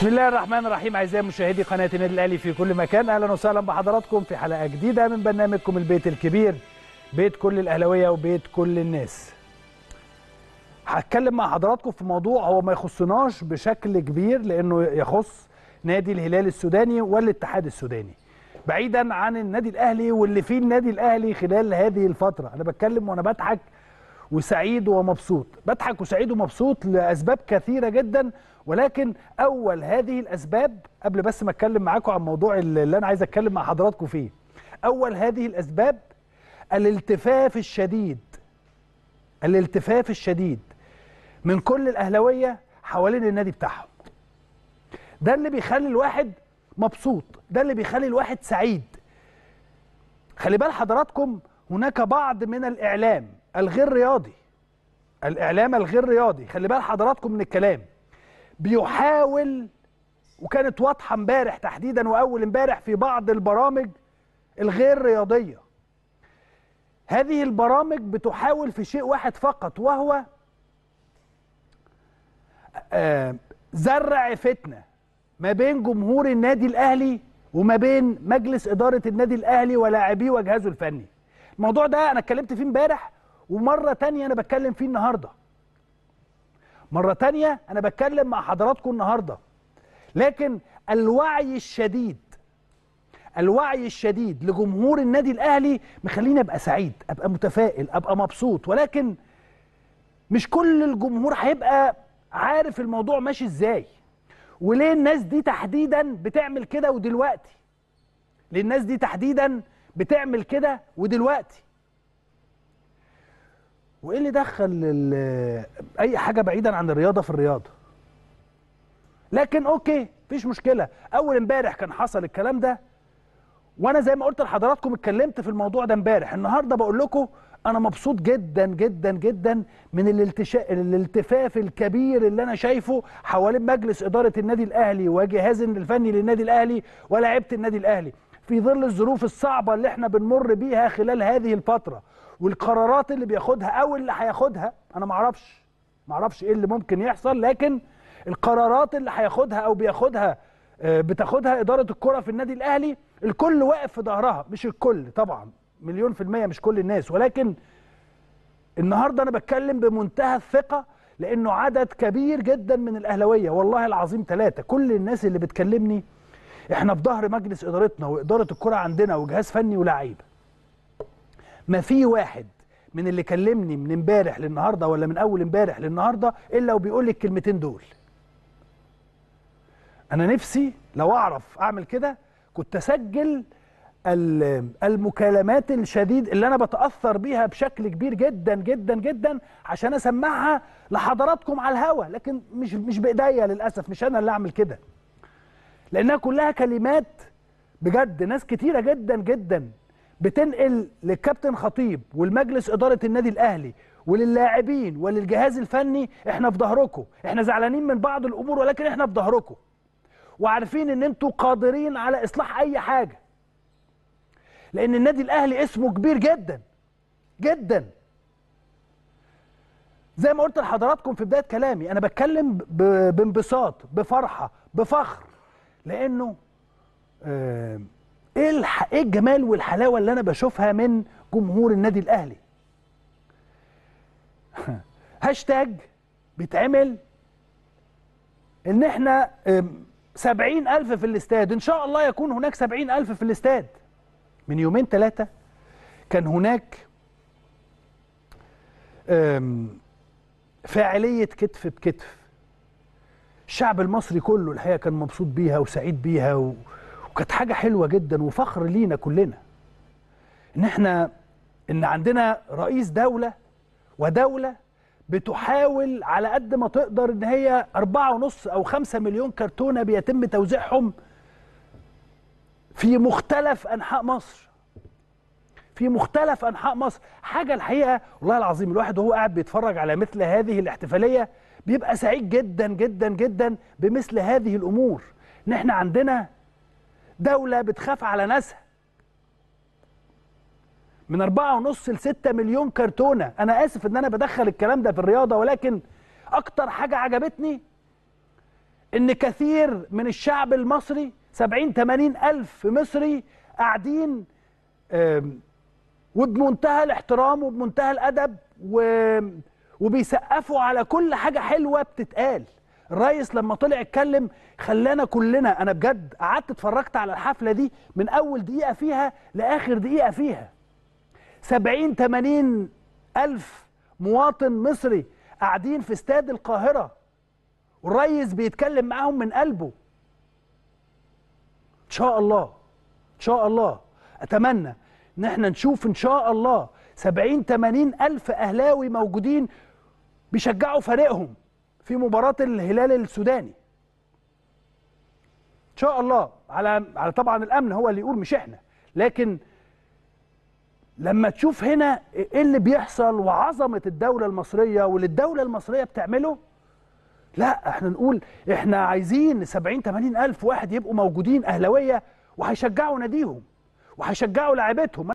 بسم الله الرحمن الرحيم اعزائي مشاهدي قناه النادي الاهلي في كل مكان اهلا وسهلا بحضراتكم في حلقه جديده من برنامجكم البيت الكبير بيت كل الاهلاويه وبيت كل الناس هتكلم مع حضراتكم في موضوع هو ما يخصناش بشكل كبير لانه يخص نادي الهلال السوداني والاتحاد السوداني بعيدا عن النادي الاهلي واللي فيه النادي الاهلي خلال هذه الفتره انا بتكلم وانا بضحك وسعيد ومبسوط بضحك وسعيد ومبسوط لأسباب كثيرة جدا ولكن أول هذه الأسباب قبل بس ما أتكلم معاكم عن موضوع اللي أنا عايز أتكلم مع حضراتكم فيه أول هذه الأسباب الالتفاف الشديد الالتفاف الشديد من كل الاهلاويه حوالين النادي بتاعهم ده اللي بيخلي الواحد مبسوط ده اللي بيخلي الواحد سعيد خلي بال حضراتكم هناك بعض من الإعلام الغير رياضي الإعلام الغير رياضي خلي بال حضراتكم من الكلام بيحاول وكانت واضحة امبارح تحديدا وأول امبارح في بعض البرامج الغير رياضية هذه البرامج بتحاول في شيء واحد فقط وهو آه، زرع فتنة ما بين جمهور النادي الأهلي وما بين مجلس إدارة النادي الأهلي ولاعبيه وجهازه الفني الموضوع ده انا اتكلمت فيه امبارح ومره تانية انا بتكلم فيه النهارده مره تانية انا بتكلم مع حضراتكم النهارده لكن الوعي الشديد الوعي الشديد لجمهور النادي الاهلي مخليني ابقى سعيد ابقى متفائل ابقى مبسوط ولكن مش كل الجمهور هيبقى عارف الموضوع ماشي ازاي وليه الناس دي تحديدا بتعمل كده ودلوقتي للناس دي تحديدا بتعمل كده ودلوقتي وايه اللي دخل اي حاجه بعيدا عن الرياضه في الرياضه لكن اوكي مفيش مشكله اول امبارح كان حصل الكلام ده وانا زي ما قلت لحضراتكم اتكلمت في الموضوع ده امبارح النهارده بقول لكم انا مبسوط جدا جدا جدا من الالتفاف الكبير اللي انا شايفه حوالين مجلس اداره النادي الاهلي وجهاز الفني للنادي الاهلي ولاعيبه النادي الاهلي في ظل الظروف الصعبه اللي احنا بنمر بيها خلال هذه الفتره والقرارات اللي بياخدها او اللي هياخدها انا معرفش معرفش ايه اللي ممكن يحصل لكن القرارات اللي هياخدها او بياخدها آه، بتاخدها اداره الكره في النادي الاهلي الكل واقف في ظهرها مش الكل طبعا مليون في الميه مش كل الناس ولكن النهارده انا بتكلم بمنتهى الثقه لانه عدد كبير جدا من الاهلاويه والله العظيم ثلاثه كل الناس اللي بتكلمني احنا في ظهر مجلس ادارتنا واداره الكره عندنا وجهاز فني ولاعيبه ما في واحد من اللي كلمني من امبارح للنهارده ولا من اول امبارح للنهارده الا وبيقول لي الكلمتين دول انا نفسي لو اعرف اعمل كده كنت اسجل المكالمات الشديد اللي انا بتاثر بيها بشكل كبير جدا جدا جدا عشان اسمعها لحضراتكم على الهوا لكن مش مش بايديا للاسف مش انا اللي اعمل كده لانها كلها كلمات بجد ناس كتيره جدا جدا بتنقل للكابتن خطيب والمجلس اداره النادي الاهلي وللاعبين وللجهاز الفني احنا في ظهركم احنا زعلانين من بعض الامور ولكن احنا في ظهركم وعارفين ان انتوا قادرين على اصلاح اي حاجه لان النادي الاهلي اسمه كبير جدا جدا زي ما قلت لحضراتكم في بدايه كلامي انا بتكلم بانبساط بفرحه بفخر لانه آه، ايه الح... ايه الجمال والحلاوه اللي انا بشوفها من جمهور النادي الاهلي هاشتاج بيتعمل ان احنا سبعين الف في الاستاد ان شاء الله يكون هناك سبعين الف في الاستاد من يومين ثلاثة كان هناك فاعلية كتف بكتف الشعب المصري كله الحقيقه كان مبسوط بيها وسعيد بيها و... وكانت حاجه حلوه جدا وفخر لينا كلنا ان احنا ان عندنا رئيس دوله ودوله بتحاول على قد ما تقدر ان هي أربعة ونص او خمسة مليون كرتونة بيتم توزيعهم في مختلف انحاء مصر في مختلف انحاء مصر حاجة الحقيقة والله العظيم الواحد وهو قاعد بيتفرج على مثل هذه الاحتفالية بيبقى سعيد جدا جدا جدا بمثل هذه الامور ان احنا عندنا دوله بتخاف على ناسها من أربعة ونص ل 6 مليون كرتونه انا اسف ان انا بدخل الكلام ده في الرياضه ولكن اكتر حاجه عجبتني ان كثير من الشعب المصري 70 80 الف مصري قاعدين وبمنتهى الاحترام وبمنتهى الادب و وبيسقفوا على كل حاجه حلوه بتتقال الريس لما طلع اتكلم خلانا كلنا انا بجد قعدت اتفرجت على الحفله دي من اول دقيقه فيها لاخر دقيقه فيها 70 80 الف مواطن مصري قاعدين في استاد القاهره والريس بيتكلم معاهم من قلبه ان شاء الله ان شاء الله اتمنى ان احنا نشوف ان شاء الله 70 80 الف اهلاوي موجودين بيشجعوا فريقهم في مباراه الهلال السوداني ان شاء الله على على طبعا الامن هو اللي يقول مش احنا لكن لما تشوف هنا ايه اللي بيحصل وعظمه الدوله المصريه واللي الدوله المصريه بتعمله لا احنا نقول احنا عايزين 70 80 الف واحد يبقوا موجودين اهلاويه وهيشجعوا ناديهم وهيشجعوا لاعيبتهم